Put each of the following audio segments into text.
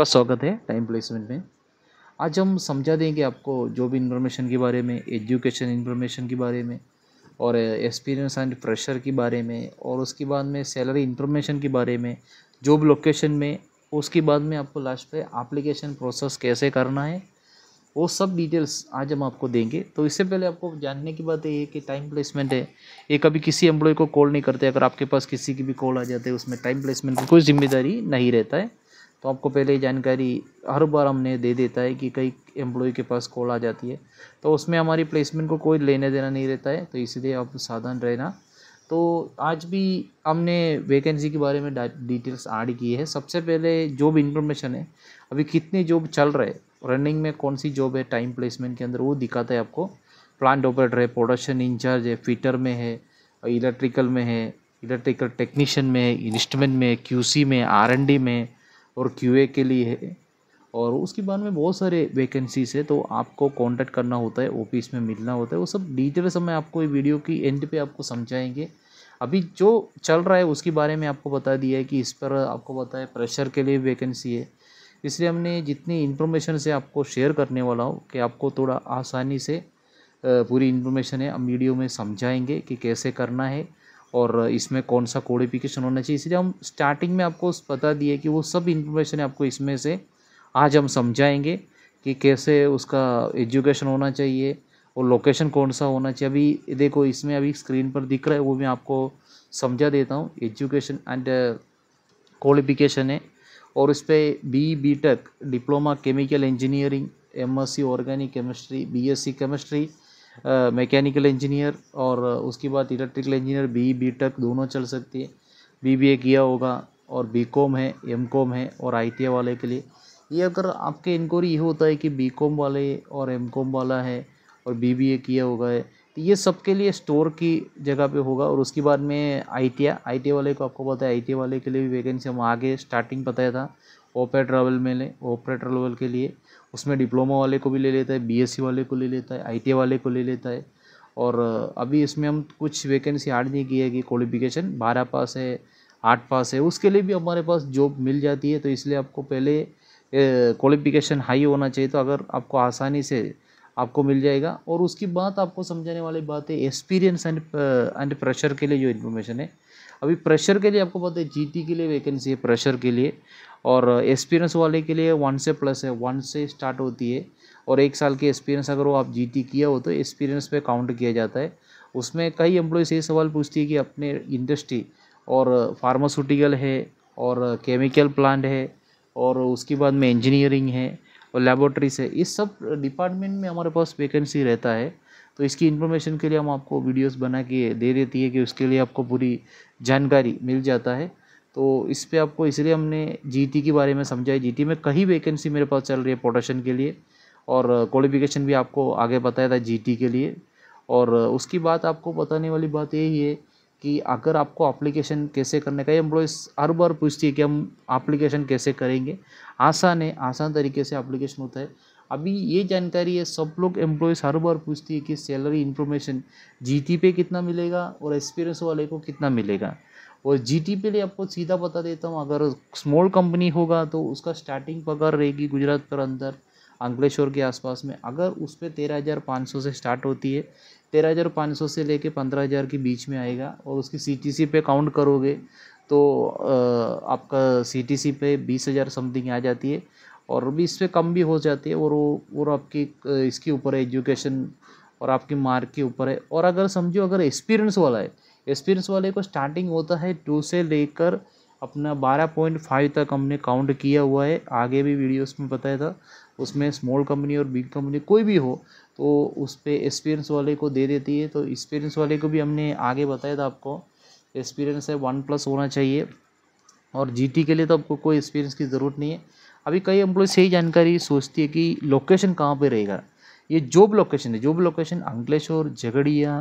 आपका स्वागत है टाइम प्लेसमेंट में आज हम समझा देंगे आपको जॉब इन्फॉर्मेशन के बारे में एजुकेशन इन्फॉर्मेशन के बारे में और एक्सपीरियंस एंड प्रेशर के बारे में और उसके बाद में सैलरी इन्फॉर्मेशन के बारे में जॉब लोकेशन में उसके बाद में आपको लास्ट पे एप्लीकेशन प्रोसेस कैसे करना है वो सब डिटेल्स आज हम आपको देंगे तो इससे पहले आपको जानने की बात ये कि टाइम प्लेसमेंट है ये कभी किसी एम्प्लॉय को कॉल नहीं करते अगर आपके पास किसी की भी कॉल आ जाती है उसमें टाइम प्लेसमेंट की कोई जिम्मेदारी नहीं रहता है तो आपको पहले ही जानकारी हर बार हमने दे देता है कि कई एम्प्लॉय के पास कॉल आ जाती है तो उसमें हमारी प्लेसमेंट को कोई लेने देना नहीं रहता है तो इसलिए आप सावधान रहना तो आज भी हमने वैकेंसी के बारे में डिटेल्स ऐड की है सबसे पहले जॉब इन्फॉर्मेशन है अभी कितने जॉब चल रहे रनिंग में कौन सी जॉब है टाइम प्लेसमेंट के अंदर वो दिखाता है आपको प्लांट ऑपरेटर है प्रोडक्शन इंचार्ज है फिटर में है इलेक्ट्रिकल में है इलेक्ट्रिकल टेक्नीशियन में है इंस्ट्रूमेंट में क्यूसी में आर एन डी में और क्यूए के लिए है और उसके बाद में बहुत सारे वैकेंसीज है तो आपको कांटेक्ट करना होता है ऑफिस में मिलना होता है वो सब डिटेल सब मैं आपको वीडियो की एंड पे आपको समझाएंगे अभी जो चल रहा है उसके बारे में आपको बता दिया है कि इस पर आपको पता है प्रेशर के लिए वैकेंसी है इसलिए हमने जितनी इन्फॉर्मेशन से आपको शेयर करने वाला हूँ कि आपको थोड़ा आसानी से पूरी इन्फॉर्मेशन है हम वीडियो में समझाएँगे कि कैसे करना है और इसमें कौन सा कोडिफिकेशन होना चाहिए इसलिए हम स्टार्टिंग में आपको बता दिए कि वो सब इन्फॉर्मेशन आपको इसमें से आज हम समझाएंगे कि कैसे उसका एजुकेशन होना चाहिए और लोकेशन कौन सा होना चाहिए अभी देखो इसमें अभी स्क्रीन पर दिख रहा है वो मैं आपको समझा देता हूँ एजुकेशन एंड क्वालिफिकेशन है और इस पर B B tech diploma chemical engineering M S C organic chemistry B S C chemistry mechanical engineer और उसके बाद electrical engineer B B tech दोनों चल सकती है बी बी ए किया होगा और बी कॉम है एम कॉम है और आई टी वाले के लिए ये अगर आपके इंक्वायरी ये होता है कि बी कॉम वाले और एम कॉम वाला है और बी बी ए किया होगा है तो ये सब के लिए स्टोर की जगह पे होगा और उसके बाद में आई टी आई टी वाले को आपको पता है आई टी वाले के लिए भी वैकेंसी हम आगे स्टार्टिंग बताया था ऑपरेटर लेवल में ले ऑपरेटर लेवल के लिए उसमें डिप्लोमा वाले को भी ले लेता है बीएससी वाले को ले लेता है आईटी वाले को ले लेता है और अभी इसमें हम कुछ वैकेंसी ऐड नहीं की है कि क्वालिफिकेशन बारह पास है आठ पास है उसके लिए भी हमारे पास जॉब मिल जाती है तो इसलिए आपको पहले क्वालिफिकेशन हाई होना चाहिए तो अगर आपको आसानी से आपको मिल जाएगा और उसकी बात आपको समझाने वाली बात है एक्सपीरियंस एंड एंड प्रेशर के लिए जो इन्फॉर्मेशन है अभी प्रेशर के लिए आपको पता है जीटी के लिए वैकेंसी है प्रेशर के लिए और एक्सपीरियंस वाले के लिए वन से प्लस है वन से स्टार्ट होती है और एक साल के एक्सपीरियंस अगर वो आप जीटी किया हो तो एक्सपीरियंस पे काउंट किया जाता है उसमें कई एम्प्लॉयज़ ये सवाल पूछती है कि अपने इंडस्ट्री और फार्मास्यूटिकल है और केमिकल प्लांट है और उसके बाद में इंजीनियरिंग है और लेबोरेटरीज है इस सब डिपार्टमेंट में हमारे पास वैकेंसी रहता है तो इसकी इन्फॉर्मेशन के लिए हम आपको वीडियोस बना के दे देती है कि उसके लिए आपको पूरी जानकारी मिल जाता है तो इस पर आपको इसलिए हमने जीटी के बारे में समझाया जीटी में कहीं वैकेंसी मेरे पास चल रही है पोटेशन के लिए और क्वालिफिकेशन भी आपको आगे बताया था जी के लिए और उसकी बात आपको बताने वाली बात यही है कि अगर आपको एप्लीकेशन कैसे करने का ये एम्प्लॉयज़ हर बार पूछती है कि हम एप्लीकेशन कैसे करेंगे आसान है आसान तरीके से एप्लीकेशन होता है अभी ये जानकारी है सब लोग एम्प्लॉयज़ हर बार पूछती है कि सैलरी इन्फॉर्मेशन जीटी पे कितना मिलेगा और एक्सपीरियंस वाले को कितना मिलेगा और जीटी पे लिए आपको सीधा बता देता हूँ अगर स्मॉल कंपनी होगा तो उसका स्टार्टिंग पगार रहेगी गुजरात पर अंदर अंकलेश्वर के आसपास में अगर उस पर तेरह हज़ार पाँच सौ से स्टार्ट होती है तेरह हज़ार पाँच सौ से लेके पंद्रह हज़ार के बीच में आएगा और उसकी सी टी सी पे काउंट करोगे तो आपका सी टी सी पे बीस हज़ार समथिंग आ जाती है और भी इससे कम भी हो जाती है और वो और आपकी इसके ऊपर है एजुकेशन और आपकी मार्क के ऊपर है और अगर समझो अगर एक्सपीरियंस वाला है एक्सपीरियंस वाले को स्टार्टिंग होता है टू से लेकर अपना बारह पॉइंट फाइव तक हमने काउंट किया हुआ है आगे भी वीडियोस में बताया था उसमें स्मॉल कंपनी और बिग कंपनी कोई भी हो तो उस पर एक्सपीरियंस वाले को दे देती है तो एक्सपीरियंस वाले को भी हमने आगे बताया था आपको एक्सपीरियंस है वन प्लस होना चाहिए और जीटी के लिए तो आपको कोई एक्सपीरियंस की ज़रूरत नहीं है अभी कई एम्प्लॉय से ही जानकारी सोचती है कि लोकेशन कहाँ पर रहेगा ये जॉब लोकेशन है job location Ankleshwar Jhagadia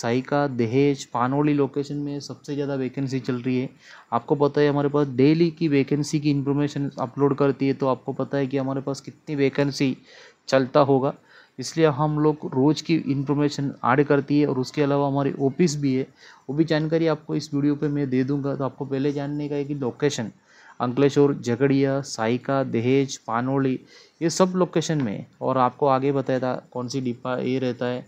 Saykha Dahej Panoli location में सबसे ज़्यादा वैकेंसी चल रही है आपको पता है हमारे पास डेली की वैकेंसी की इन्फॉर्मेशन अपलोड करती है तो आपको पता है कि हमारे पास कितनी वैकेंसी चलता होगा इसलिए हम लोग रोज़ की इन्फॉर्मेशन ऐड करती है और उसके अलावा हमारी ऑफिस भी है वो भी जानकारी आपको इस वीडियो पे मैं दे दूंगा तो आपको पहले जानने का है कि लोकेशन अंकलेश्वर झगड़िया साइका दहेज पानोली ये सब लोकेशन में और आपको आगे बताया था कौन सी डिपा ये रहता है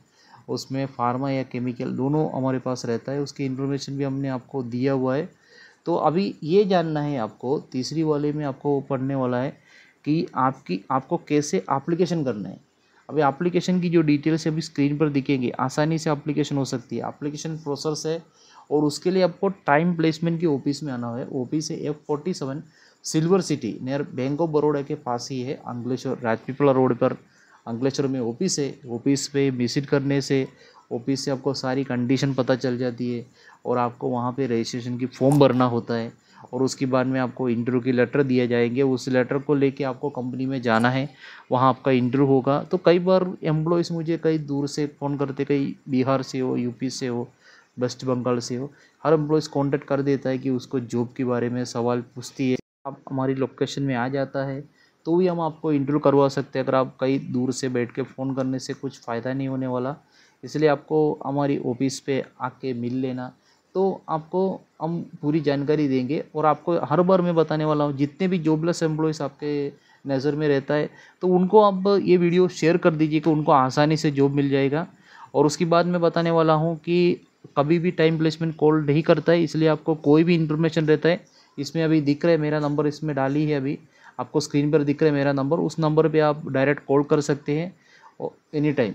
उसमें फार्मा या केमिकल दोनों हमारे पास रहता है उसकी इन्फॉर्मेशन भी हमने आपको दिया हुआ है तो अभी ये जानना है आपको तीसरी वाले में आपको पढ़ने वाला है कि आपकी आपको कैसे एप्लीकेशन करना है अभी एप्लीकेशन की जो डिटेल्स अभी स्क्रीन पर दिखेंगे आसानी से एप्लीकेशन हो सकती है एप्लीकेशन प्रोसेस है और उसके लिए आपको टाइम प्लेसमेंट की ऑफिस में आना है ऑफिस है F forty seven silver city near bank of Baroda के पास ही है अंकलेश्वर राजपीपला रोड पर अंकलेश्वर में ऑफिस है ऑफिस पे विजिट करने से ऑफिस से आपको सारी कंडीशन पता चल जाती है और आपको वहाँ पे रजिस्ट्रेशन की फॉर्म भरना होता है और उसके बाद में आपको इंटरव्यू की लेटर दिया जाएंगे उस लेटर को लेके आपको कंपनी में जाना है वहाँ आपका इंटरव्यू होगा तो कई बार एम्प्लॉयज़ मुझे कई दूर से फ़ोन करते कई बिहार से हो यूपी से हो वेस्ट बंगाल से हो हर एम्प्लॉयज़ कॉन्टैक्ट कर देता है कि उसको जॉब के बारे में सवाल पूछती है आप हमारी लोकेशन में आ जाता है तो भी हम आपको इंटरव्यू करवा सकते हैं अगर आप कहीं दूर से बैठ के फ़ोन करने से कुछ फ़ायदा नहीं होने वाला इसलिए आपको हमारी ऑफिस पे आके मिल लेना तो आपको हम पूरी जानकारी देंगे और आपको हर बार मैं बताने वाला हूँ जितने भी जॉबलेस एम्प्लॉयज़ आपके नज़र में रहता है तो उनको आप ये वीडियो शेयर कर दीजिए कि उनको आसानी से जॉब मिल जाएगा और उसके बाद मैं बताने वाला हूँ कि कभी भी टाइम प्लेसमेंट कॉल नहीं करता है इसलिए आपको कोई भी इंफॉर्मेशन रहता है इसमें अभी दिख रहा है मेरा नंबर इसमें डाली है अभी आपको स्क्रीन पर दिख रहा है मेरा नंबर उस नंबर पे आप डायरेक्ट कॉल कर सकते हैं एनी टाइम